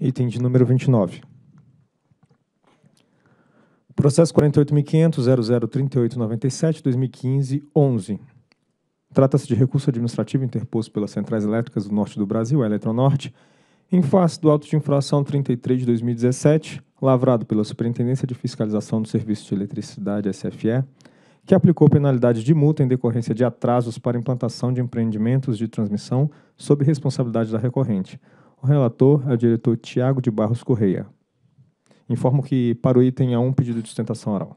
Item de número 29. Processo 48.500.0038.97.2015.11. Trata-se de recurso administrativo interposto pelas Centrais Elétricas do Norte do Brasil, a Eletronorte, em face do auto de infração 33 de 2017, lavrado pela Superintendência de Fiscalização do Serviço de Eletricidade, SFE, que aplicou penalidade de multa em decorrência de atrasos para implantação de empreendimentos de transmissão sob responsabilidade da recorrente, o relator é o diretor Tiago de Barros Correia. Informo que para o item há um pedido de sustentação oral.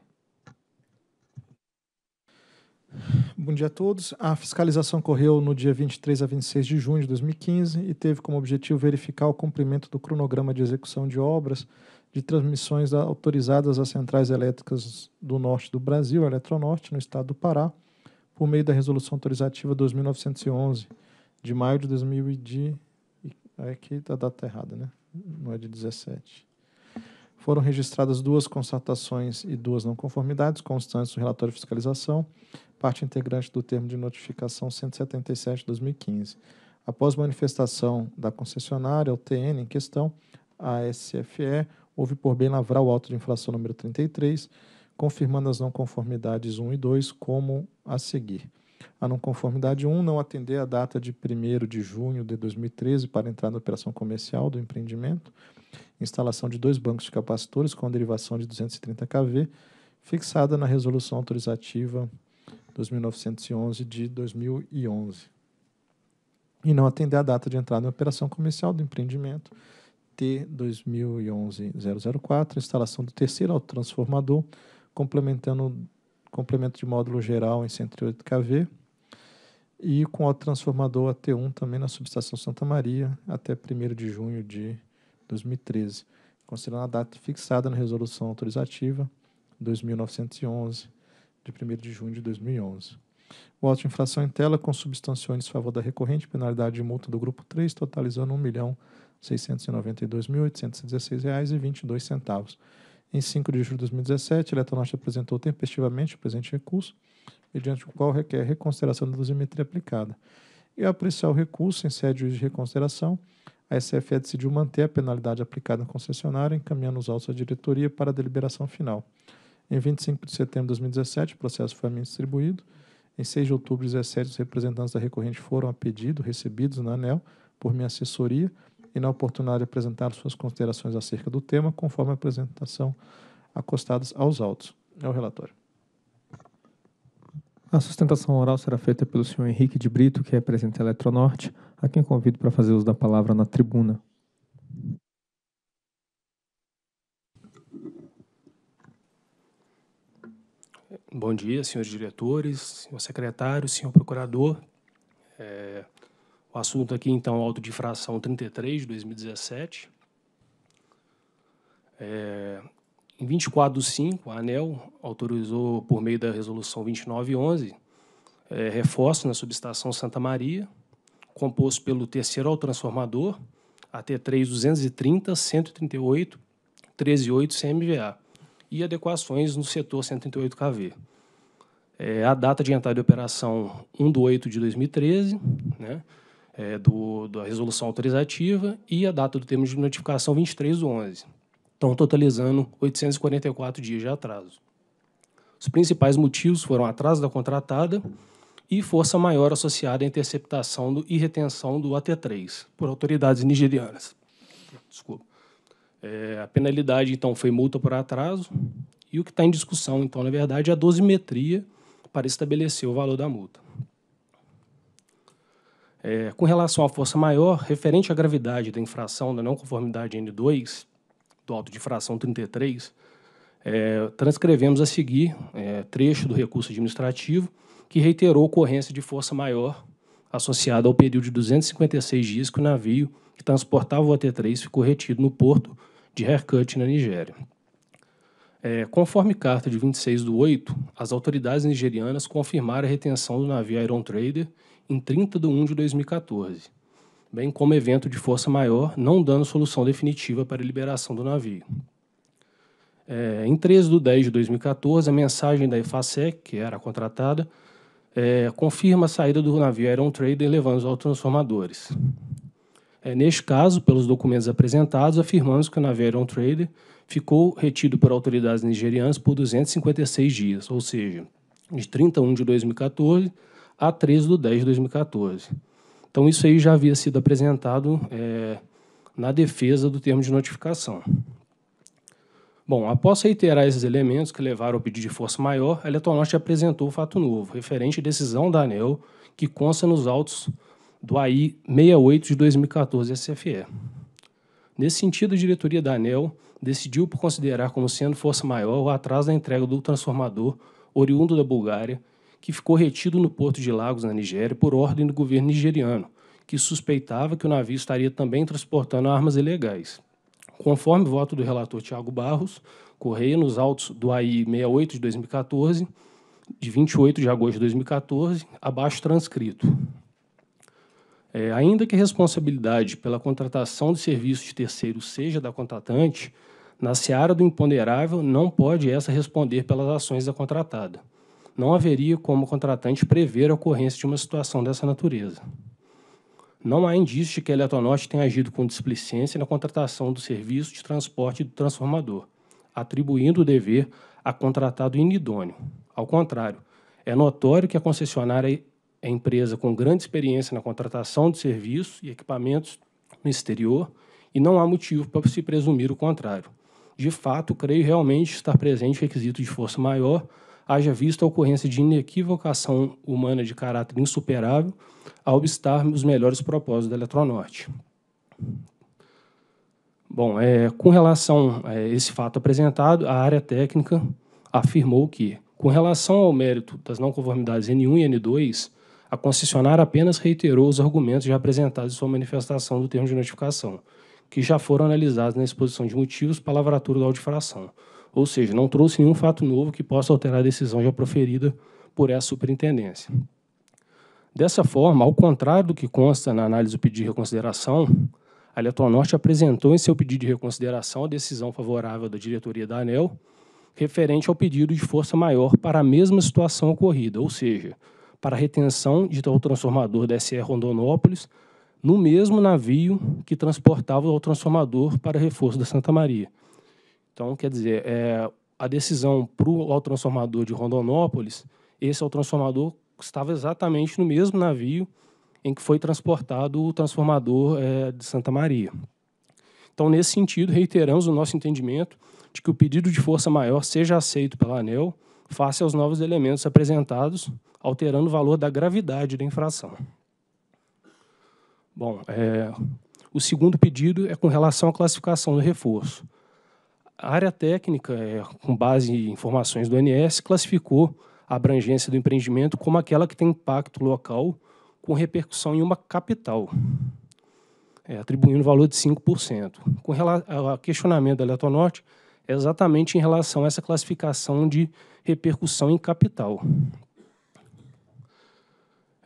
Bom dia a todos. A fiscalização ocorreu no dia 23 a 26 de junho de 2015 e teve como objetivo verificar o cumprimento do cronograma de execução de obras de transmissões autorizadas às centrais elétricas do norte do Brasil, Eletronorte, no estado do Pará, por meio da Resolução Autorizativa 2911, de maio de 2015. Aqui é está a data tá errada, né? Não é de 17. Foram registradas duas constatações e duas não conformidades constantes do relatório de fiscalização, parte integrante do termo de notificação 177 de 2015. Após manifestação da concessionária, o TN em questão, a SFE, houve por bem lavrar o auto de infração número 33, confirmando as não conformidades 1 e 2 como a seguir a não conformidade 1, não atender a data de 1 de junho de 2013 para entrar na operação comercial do empreendimento, instalação de dois bancos de capacitores com derivação de 230 kV, fixada na resolução autorizativa 2911 de 2011. E não atender a data de entrada na operação comercial do empreendimento T 2011-004, instalação do terceiro autotransformador, complementando complemento de módulo geral em 108 kV, e com o transformador AT1 também na subestação Santa Maria até 1 de junho de 2013, considerando a data fixada na resolução autorizativa 2911 de 1 de junho de 2011. O auto de infração em tela com substanciões em favor da recorrente penalidade de multa do grupo 3, totalizando R$ 1.692.816,22. Em 5 de julho de 2017, a Eletronorte apresentou tempestivamente o presente recurso mediante o qual requer reconsideração da dosimetria aplicada. E ao apreciar o recurso em sede de reconsideração, a SFE é decidiu manter a penalidade aplicada à concessionária, encaminhando os autos à diretoria para a deliberação final. Em 25 de setembro de 2017, o processo foi distribuído. Em 6 de outubro de 2017, os representantes da recorrente foram a pedido, recebidos na ANEL, por minha assessoria, e na oportunidade apresentaram suas considerações acerca do tema, conforme a apresentação acostadas aos autos. É o relatório. A sustentação oral será feita pelo senhor Henrique de Brito, que representa é a Eletronorte, a quem convido para fazer uso da palavra na tribuna. Bom dia, senhores diretores, senhor secretário, senhor procurador. É, o assunto aqui, então, é auto de 33 de 2017. É, em 24 de 5, a ANEL autorizou, por meio da Resolução 2911, é, reforço na subestação Santa Maria, composto pelo terceiro ao transformador, AT3 230 138 138 CMVA e adequações no setor 138 KV. É, a data de entrada de operação 1 de 8 de 2013, né, é, do, da resolução autorizativa, e a data do termo de notificação 23 de 11 estão totalizando 844 dias de atraso. Os principais motivos foram atraso da contratada e força maior associada à interceptação do, e retenção do AT3 por autoridades nigerianas. Desculpa. É, a penalidade, então, foi multa por atraso e o que está em discussão, então, na verdade, é a dosimetria para estabelecer o valor da multa. É, com relação à força maior, referente à gravidade da infração da não conformidade N2, do auto de fração 33, é, transcrevemos a seguir é, trecho do recurso administrativo que reiterou ocorrência de força maior associada ao período de 256 dias que o navio que transportava o AT-3 ficou retido no porto de Hercut, na Nigéria. É, conforme carta de 26 do 8, as autoridades nigerianas confirmaram a retenção do navio Iron Trader em 30 de 1 de 2014 bem como evento de força maior, não dando solução definitiva para a liberação do navio. É, em 13 de 10 de 2014, a mensagem da EFASEC, que era contratada, é, confirma a saída do navio Iron Trader levando-os aos transformadores. É, neste caso, pelos documentos apresentados, afirmamos que o navio Iron Trader ficou retido por autoridades nigerianas por 256 dias, ou seja, de 31 de 2014 a 13 de 10 de 2014. Então, isso aí já havia sido apresentado é, na defesa do termo de notificação. Bom, após reiterar esses elementos que levaram ao pedido de força maior, a Eletronorte apresentou o fato novo, referente à decisão da ANEL, que consta nos autos do AI 68 de 2014 SFE. Nesse sentido, a diretoria da ANEL decidiu por considerar como sendo força maior o atraso da entrega do transformador oriundo da Bulgária que ficou retido no porto de Lagos, na Nigéria, por ordem do governo nigeriano, que suspeitava que o navio estaria também transportando armas ilegais. Conforme voto do relator Tiago Barros, Correia, nos autos do AI 68 de 2014, de 28 de agosto de 2014, abaixo transcrito. É, ainda que a responsabilidade pela contratação de serviços de terceiros seja da contratante, na seara do imponderável não pode essa responder pelas ações da contratada não haveria como o contratante prever a ocorrência de uma situação dessa natureza. Não há indício de que a Eletronorte tenha agido com displicência na contratação do serviço de transporte do transformador, atribuindo o dever a contratado inidôneo. Ao contrário, é notório que a concessionária é empresa com grande experiência na contratação de serviços e equipamentos no exterior e não há motivo para se presumir o contrário. De fato, creio realmente estar presente requisito de força maior haja visto a ocorrência de inequivocação humana de caráter insuperável ao obstar os melhores propósitos da Eletronorte. Bom, é, com relação a esse fato apresentado, a área técnica afirmou que, com relação ao mérito das não conformidades N1 e N2, a concessionária apenas reiterou os argumentos já apresentados em sua manifestação do termo de notificação, que já foram analisados na exposição de motivos para a lavratura da audifração ou seja, não trouxe nenhum fato novo que possa alterar a decisão já proferida por essa superintendência. Dessa forma, ao contrário do que consta na análise do pedido de reconsideração, a Eletronorte apresentou em seu pedido de reconsideração a decisão favorável da diretoria da ANEL referente ao pedido de força maior para a mesma situação ocorrida, ou seja, para a retenção de tal transformador da SE Rondonópolis no mesmo navio que transportava o transformador para reforço da Santa Maria, então, quer dizer, é, a decisão para o transformador de Rondonópolis, esse transformador estava exatamente no mesmo navio em que foi transportado o transformador é, de Santa Maria. Então, nesse sentido, reiteramos o nosso entendimento de que o pedido de força maior seja aceito pela ANEL face aos novos elementos apresentados, alterando o valor da gravidade da infração. Bom, é, o segundo pedido é com relação à classificação do reforço. A área técnica, é, com base em informações do ANS, classificou a abrangência do empreendimento como aquela que tem impacto local com repercussão em uma capital, é, atribuindo o valor de 5%. Com relação ao questionamento da Eletronorte, é exatamente em relação a essa classificação de repercussão em capital.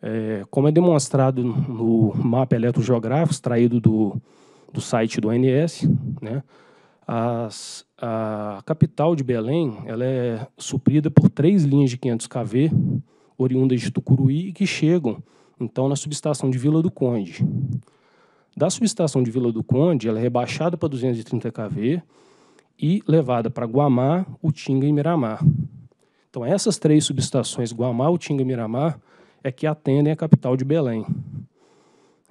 É, como é demonstrado no mapa eletrogeográfico extraído do, do site do ONS, né, as a capital de Belém ela é suprida por três linhas de 500 kV, oriundas de Tucuruí, e que chegam, então, na subestação de Vila do Conde. Da subestação de Vila do Conde, ela é rebaixada para 230 kV e levada para Guamá, Utinga e Miramar. Então, essas três subestações, Guamá, Utinga e Miramar, é que atendem a capital de Belém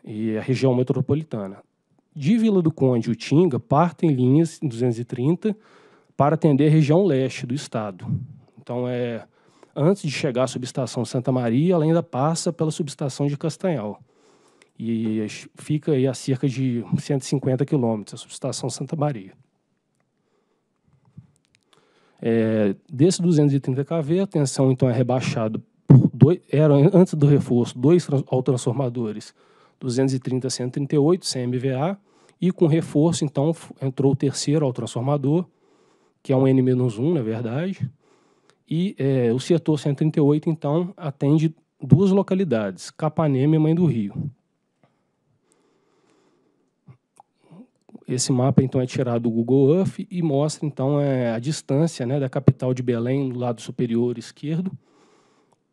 e a região metropolitana de Vila do Conde e Utinga partem linhas 230 para atender a região leste do estado. Então, é, antes de chegar à subestação Santa Maria, ela ainda passa pela subestação de Castanhal. E fica aí a cerca de 150 quilômetros, a subestação Santa Maria. É, desse 230 kV, a tensão então é rebaixada, por dois, era antes do reforço, dois autotransformadores transformadores 230 a 138 CMVA, e com reforço, então, entrou o terceiro ao transformador, que é um N-1, na verdade, e é, o setor 138, então, atende duas localidades, Capanema e Mãe do Rio. Esse mapa, então, é tirado do Google Earth e mostra, então, é, a distância né, da capital de Belém, do lado superior esquerdo,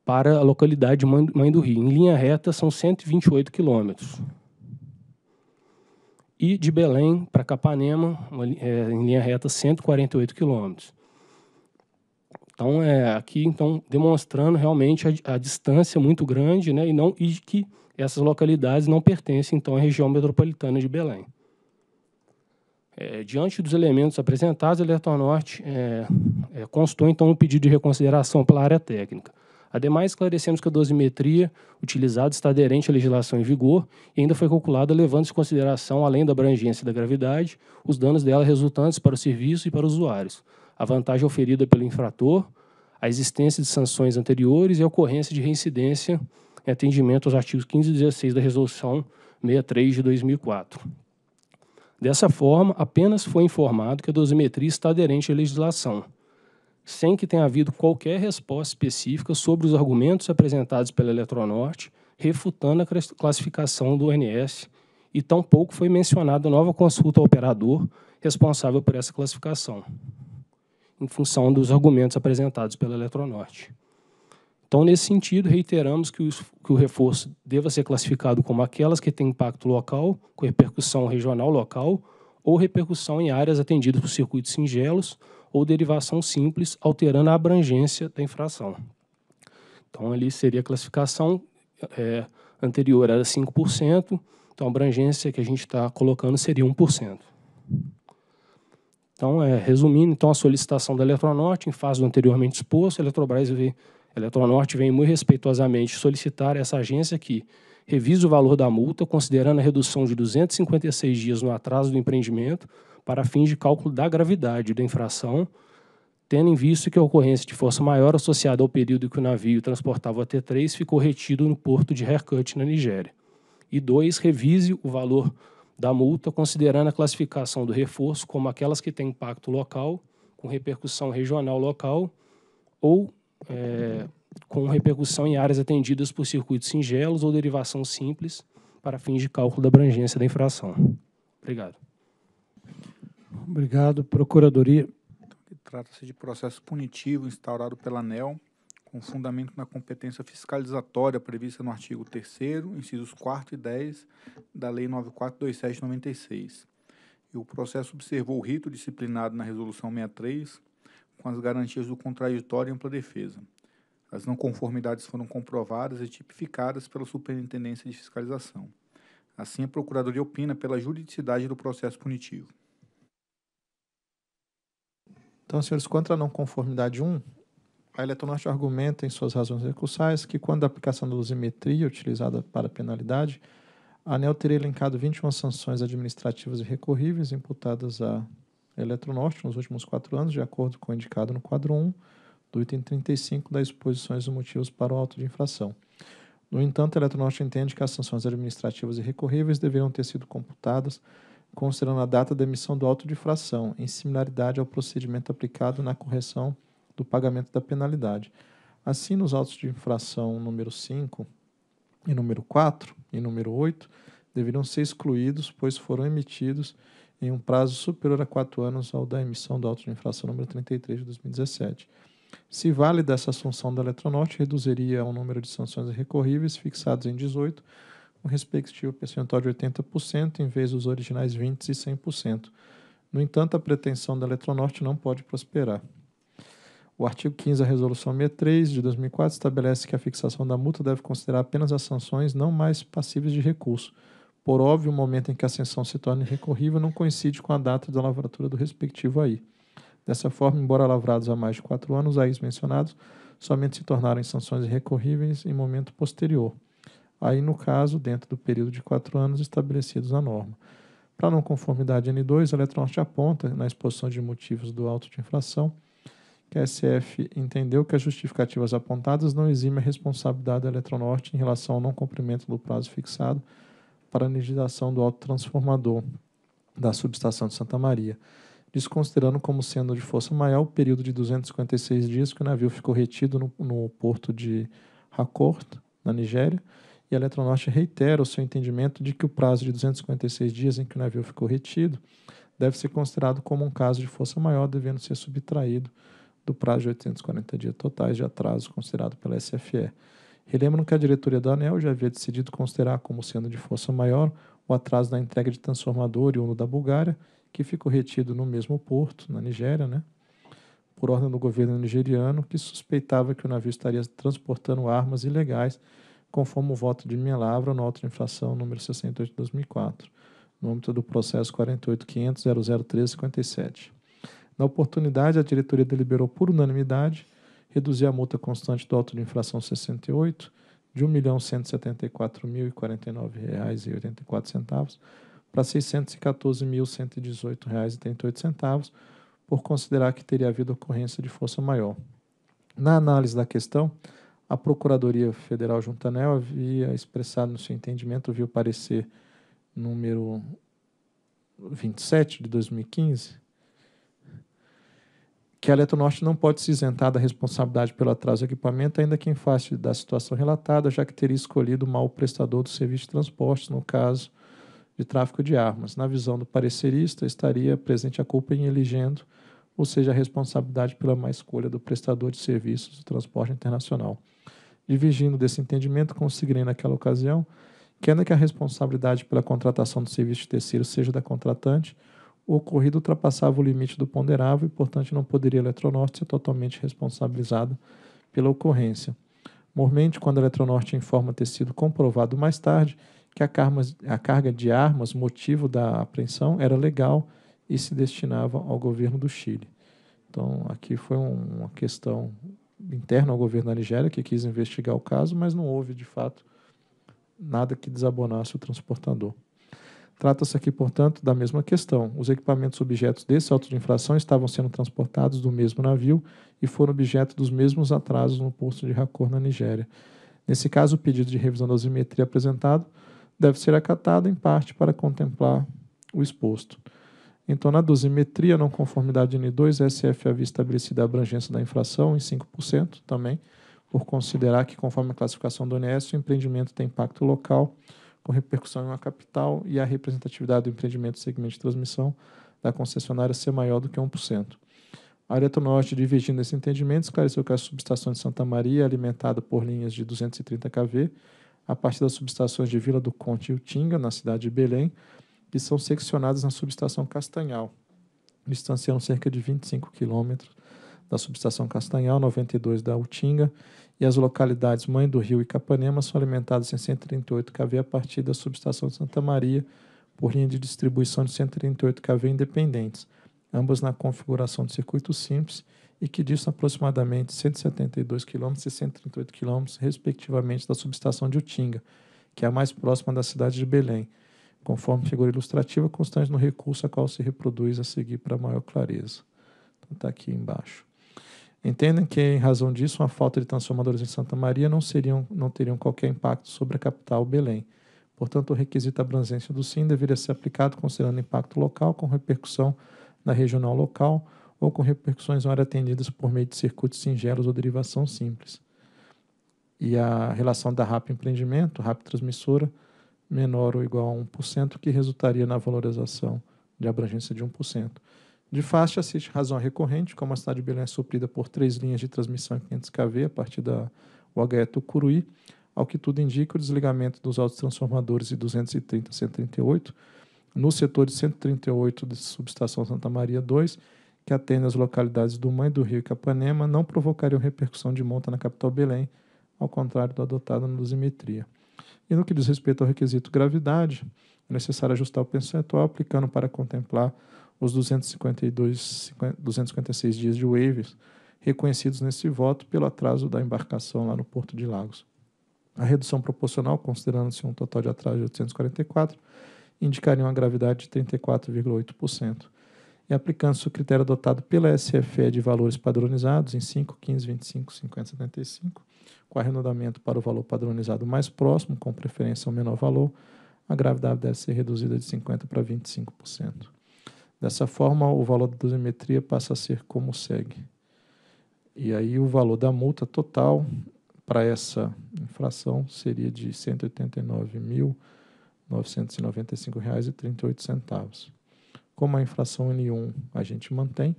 para a localidade Mãe do Rio. Em linha reta, são 128 quilômetros. E de Belém para Capanema, uma, é, em linha reta, 148 quilômetros. Então, é, aqui então demonstrando realmente a, a, distância muito grande né, e, não, e que essas localidades não pertencem então à região metropolitana de Belém. É, diante dos elementos apresentados, a Eletronorte é, é, constou então um pedido de reconsideração pela área técnica. Ademais, esclarecemos que a dosimetria utilizada está aderente à legislação em vigor e ainda foi calculada levando em consideração, além da abrangência da gravidade, os danos dela resultantes para o serviço e para os usuários, a vantagem oferida pelo infrator, a existência de sanções anteriores e a ocorrência de reincidência em atendimento aos artigos 15 e 16 da Resolução 63 de 2004. Dessa forma, apenas foi informado que a dosimetria está aderente à legislação, sem que tenha havido qualquer resposta específica sobre os argumentos apresentados pela Eletronorte, refutando a classificação do NS, e tampouco foi mencionada nova consulta ao operador responsável por essa classificação, em função dos argumentos apresentados pela Eletronorte. Então, nesse sentido, reiteramos que o, que o reforço deva ser classificado como aquelas que têm impacto local, com repercussão regional local, ou repercussão em áreas atendidas por circuitos singelos, ou derivação simples, alterando a abrangência da infração. Então, ali seria a classificação é, anterior, era 5%, então a abrangência que a gente está colocando seria 1%. Então, é, resumindo, então a solicitação da Eletronorte, em fase do anteriormente exposto, a Eletrobras a Eletronorte vem muito respeitosamente solicitar essa agência que revise o valor da multa, considerando a redução de 256 dias no atraso do empreendimento, para fins de cálculo da gravidade da infração, tendo em vista que a ocorrência de força maior associada ao período em que o navio transportava o at 3 ficou retido no porto de Hercut, na Nigéria. E dois Revise o valor da multa, considerando a classificação do reforço como aquelas que têm impacto local, com repercussão regional local, ou é, com repercussão em áreas atendidas por circuitos singelos ou derivação simples, para fins de cálculo da abrangência da infração. Obrigado. Obrigado. Procuradoria. Trata-se de processo punitivo instaurado pela ANEL, com fundamento na competência fiscalizatória prevista no artigo 3 incisos 4 e 10 da Lei 9427 96. E o processo observou o rito disciplinado na Resolução 63, com as garantias do contraditório e ampla defesa. As não conformidades foram comprovadas e tipificadas pela Superintendência de Fiscalização. Assim, a Procuradoria opina pela juridicidade do processo punitivo. Então, senhores, quanto à não conformidade 1, a Eletronorte argumenta em suas razões recursais que, quando a aplicação da dosimetria utilizada para penalidade, a ANEL teria elencado 21 sanções administrativas e recorríveis imputadas à Eletronorte nos últimos quatro anos, de acordo com o indicado no quadro 1 do item 35 das exposições e motivos para o auto de infração. No entanto, a Eletronorte entende que as sanções administrativas e recorríveis deveriam ter sido computadas considerando a data da emissão do auto de infração, em similaridade ao procedimento aplicado na correção do pagamento da penalidade. Assim, nos autos de infração número 5 e número 4 e número 8, deveriam ser excluídos, pois foram emitidos em um prazo superior a quatro anos ao da emissão do auto de infração número 33 de 2017. Se vale essa assunção da Eletronorte, reduziria o número de sanções recorríveis fixados em 18 um respectivo percentual de 80%, em vez dos originais 20% e 100%. No entanto, a pretensão da Eletronorte não pode prosperar. O artigo 15 da Resolução 63 de 2004 estabelece que a fixação da multa deve considerar apenas as sanções não mais passíveis de recurso. Por óbvio, o momento em que a sanção se torne irrecorrível não coincide com a data da lavratura do respectivo AI. Dessa forma, embora lavrados há mais de quatro anos, AIs mencionados somente se tornaram sanções irrecorríveis em momento posterior. Aí, no caso, dentro do período de quatro anos estabelecidos na norma. Para não conformidade N2, a Eletronorte aponta, na exposição de motivos do alto de inflação, que a SF entendeu que as justificativas apontadas não eximem a responsabilidade da Eletronorte em relação ao não cumprimento do prazo fixado para a legislação do autotransformador da subestação de Santa Maria, desconsiderando como sendo de força maior o período de 256 dias que o navio ficou retido no, no porto de Hakort, na Nigéria, e a Eletronorte reitera o seu entendimento de que o prazo de 256 dias em que o navio ficou retido deve ser considerado como um caso de força maior, devendo ser subtraído do prazo de 840 dias totais de atraso considerado pela SFE. Relembram que a diretoria da ANEL já havia decidido considerar como sendo de força maior o atraso na entrega de transformador e uno da Bulgária, que ficou retido no mesmo porto, na Nigéria, né? por ordem do governo nigeriano, que suspeitava que o navio estaria transportando armas ilegais conforme o voto de minha lavra, Auto de Infração número 68 de 2004, no âmbito do processo 48.500.003.57, Na oportunidade, a diretoria deliberou por unanimidade reduzir a multa constante do auto de Infração 68 de R$ 1.174.049,84 para R$ 614.118,38, por considerar que teria havido ocorrência de força maior. Na análise da questão, a Procuradoria Federal Juntanel havia expressado no seu entendimento, viu o parecer número 27 de 2015, que a Eletronorte não pode se isentar da responsabilidade pelo atraso do equipamento, ainda que em face da situação relatada, já que teria escolhido mal o prestador do serviço de transporte no caso de tráfico de armas. Na visão do parecerista, estaria presente a culpa em eligendo, ou seja, a responsabilidade pela má escolha do prestador de serviços de transporte internacional. Divergindo desse entendimento, considerei naquela ocasião que ainda que a responsabilidade pela contratação do serviço de terceiro seja da contratante, o ocorrido ultrapassava o limite do ponderável e, portanto, não poderia a Eletronorte ser totalmente responsabilizada pela ocorrência. Mormente, quando a Eletronorte informa ter sido comprovado mais tarde que a, a carga de armas, motivo da apreensão, era legal e se destinava ao governo do Chile. Então, aqui foi um, uma questão interno ao governo da Nigéria que quis investigar o caso, mas não houve, de fato, nada que desabonasse o transportador. Trata-se aqui, portanto, da mesma questão. Os equipamentos objetos desse auto de infração estavam sendo transportados do mesmo navio e foram objeto dos mesmos atrasos no posto de Racor, na Nigéria. Nesse caso, o pedido de revisão da osimetria apresentado deve ser acatado, em parte, para contemplar o exposto. Então, na dosimetria, não conformidade N2, SF havia estabelecido é a abrangência da infração em 5% também, por considerar que, conforme a classificação do ONS, o empreendimento tem impacto local, com repercussão em uma capital, e a representatividade do empreendimento segmento de transmissão da concessionária ser maior do que 1%. A Eletronorte, divergindo esse entendimento, esclareceu que a subestação de Santa Maria, alimentada por linhas de 230 kV, a partir das subestações de Vila do Conte e Utinga, na cidade de Belém, e são seccionadas na subestação Castanhal, distanciando cerca de 25 quilômetros da subestação Castanhal, 92 da Utinga, e as localidades Mãe do Rio e Capanema são alimentadas em 138 kV a partir da subestação de Santa Maria, por linha de distribuição de 138 kV independentes, ambas na configuração de circuito simples e que distam aproximadamente 172 km e 138 km, respectivamente, da subestação de Utinga, que é a mais próxima da cidade de Belém, conforme figura ilustrativa, constante no recurso a qual se reproduz a seguir para maior clareza. Então está aqui embaixo. Entendem que, em razão disso, uma falta de transformadores em Santa Maria não, seriam, não teriam qualquer impacto sobre a capital Belém. Portanto, o requisito abrangência do SIM deveria ser aplicado considerando impacto local com repercussão na regional local ou com repercussões não atendidas por meio de circuitos singelos ou derivação simples. E a relação da RAP empreendimento, RAP transmissora, menor ou igual a 1%, que resultaria na valorização de abrangência de 1%. De faixa, assiste razão recorrente, como a cidade de Belém é suprida por três linhas de transmissão em 500 kV a partir da UHE Tucuruí, ao que tudo indica o desligamento dos transformadores de 230 a 138, no setor de 138 de subestação Santa Maria 2, que atende as localidades do Mãe do Rio e Capanema, não provocariam repercussão de monta na capital Belém, ao contrário do adotado na dosimetria. E no que diz respeito ao requisito gravidade, é necessário ajustar o percentual aplicando para contemplar os 252, 256 dias de waivers reconhecidos nesse voto pelo atraso da embarcação lá no Porto de Lagos. A redução proporcional, considerando-se um total de atraso de 844, indicaria uma gravidade de 34,8%. E aplicando-se o critério adotado pela SFE de valores padronizados em 5, 15, 25, 50, 75, com arredondamento para o valor padronizado mais próximo, com preferência ao menor valor, a gravidade deve ser reduzida de 50% para 25%. Dessa forma, o valor da dosimetria passa a ser como segue. E aí o valor da multa total para essa infração seria de R$ 189.995,38. Como a infração N1 a gente mantém,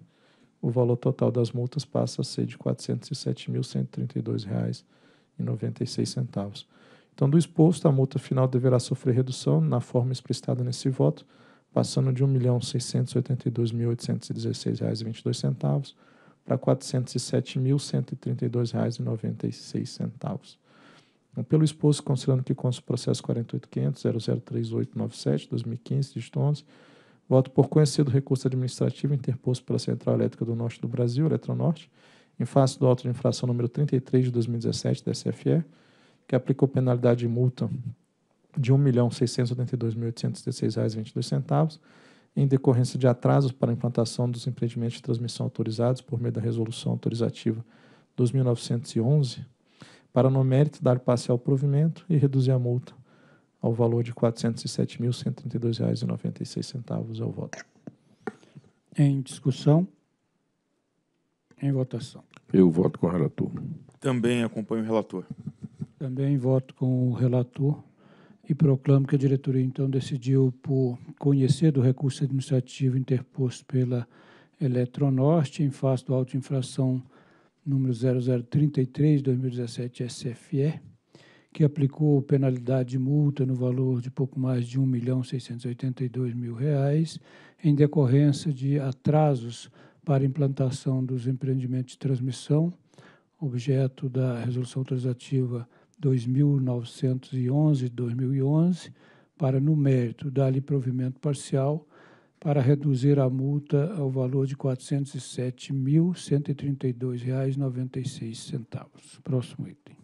o valor total das multas passa a ser de R$ 407.132,00 centavos. Então, do exposto, a multa final deverá sofrer redução na forma explicitada nesse voto, passando de R$ 1.682.816,22 para R$ 407.132,96. Então, pelo exposto, considerando que consta o processo 48.500.003.897/2015, dígito 11, voto por conhecido recurso administrativo interposto pela Central Elétrica do Norte do Brasil, Eletronorte, em face do auto de infração número 33 de 2017 da SFE, que aplicou penalidade de multa de R$ 1.682.816,22 em decorrência de atrasos para a implantação dos empreendimentos de transmissão autorizados por meio da Resolução Autorizativa 2911, para no mérito dar parcial provimento e reduzir a multa ao valor de R$ 407.132,96 ao voto. Em discussão. Em votação. Eu voto com o relator. Também acompanho o relator. Também voto com o relator e proclamo que a diretoria, então, decidiu por conhecer do recurso administrativo interposto pela Eletronorte em face do auto infração número 0033-2017-SFE, que aplicou penalidade de multa no valor de pouco mais de R$ 1.682.000, em decorrência de atrasos para implantação dos empreendimentos de transmissão, objeto da Resolução autorizativa 2911-2011, para, no mérito, dar-lhe provimento parcial para reduzir a multa ao valor de R$ 407.132,96. Próximo item.